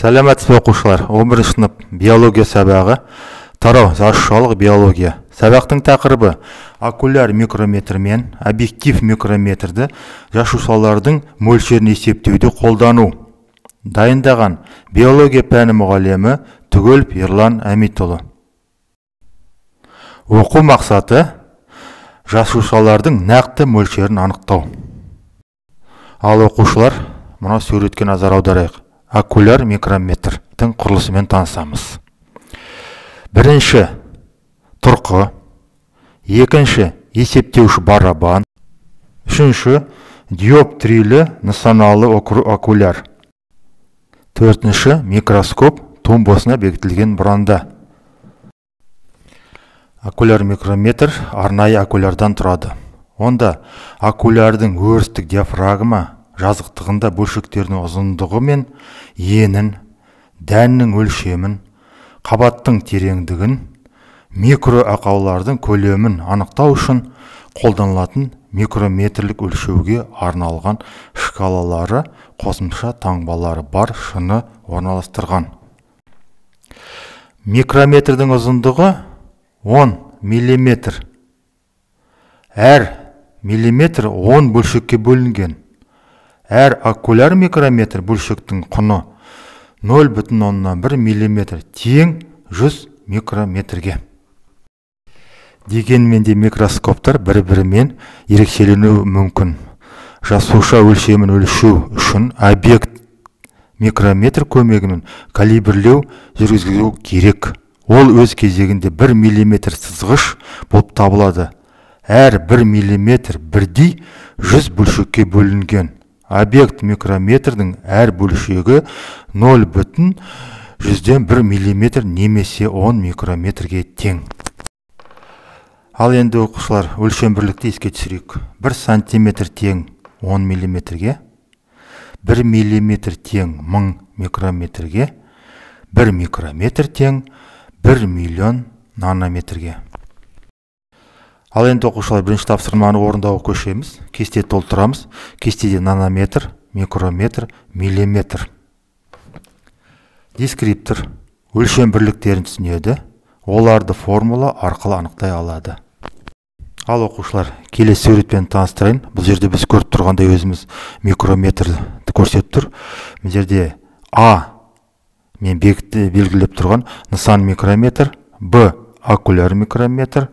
сәлеметсіз әтсіп оқушылар 11 сынып биология сабағы тарау жасушалық биология сабақтың тақырыбы окуляр мен объектив микрометрді жасушалардың мөлшерін есептеуде қолдану дайындаған биология пәні мұғалімі түгелов ерлан әмитұлы оқу мақсаты жасушалардың нақты мөлшерін анықтау ал оқушылар мына суретке назар аударайық окуляр микрометрдің құрылысымен танысамыз бірінші тұрқы екінші есептеуші барабан үшінші диоптрилі нысаналы окуляр төртінші микроскоп тумбосына бекітілген бұранда окуляр микрометр арнайы окулярдан тұрады онда окулярдың өрістік диафрагма жазықтығында бөлшектердің ұзындығы мен енін дәннің өлшемін қабаттың тереңдігін микроақаулардың көлемін анықтау үшін қолданылатын микрометрлік өлшеуге арналған шкалалары қосымша таңбалары бар шыны орналастырған микрометрдің ұзындығы 10 миллиметр әр миллиметр 10 бөлшекке бөлінген әр окуляр микрометр бөлшектің құны 0,1 мм тең 100 микрометрге дегенмен де микроскоптар бір бірімен ерекшеленуі мүмкін жасуша өлшемін өлшу үшін объект микрометр көмегімен калибрлеу жүргізілу керек ол өз кезегінде 1 мм сызғыш болып табылады әр 1 мм бірдей 100 бөлшекке бөлінген объект микрометрдің әр бөлшегі 0 бүтін жүзден миллиметр немесе 10 микрометрге тең ал енді оқушылар өлшем бірлікті еске түсірейік 1 сантиметр тен 10 миллиметрге 1 миллиметр тен 1000 микрометрге 1 микрометр тен 1 миллион нанометрге ал енді оқушылар бірінші тапсырманы орындауға көшеміз кесте толтырамыз кестеде нанометр микрометр миллиметр дескриптор өлшем бірліктерін түсінеді оларды формула арқылы анықтай алады ал оқушылар келесі суретпен таныстырайын бұл жерде біз көріп тұрғандай өзіміз микрометрді көрсетіп тұр бұл жерде а мен бекті белгілеп тұрған нысан микрометр б окуляр микрометр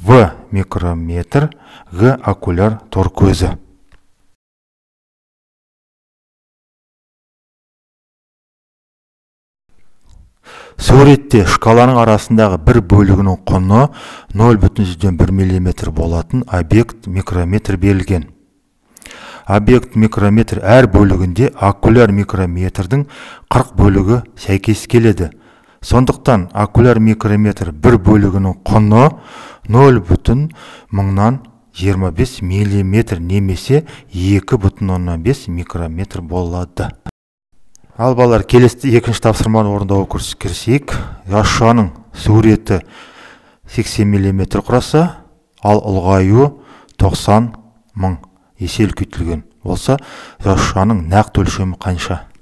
В микрометр, Г окуляр тор көзі. суретте шкаланың арасындағы бір бөлігінің құны 0,1 мм болатын объект микрометр берілген объект микрометр әр бөлігінде окуляр микрометрдің 40 бөлігі сәйкес келеді сондықтан окуляр микрометр бір бөлігінің құны 0 бүтін мыңнан 25 миллиметр немесе екі бүтін оннан микрометр болады ал балалар келесі екінші тапсырманы орындауға кірісейік жасушаның суреті 80 миллиметр құраса ал ұлғаю 90 мың есе үлкейтілген болса жасушаның нақты өлшемі қанша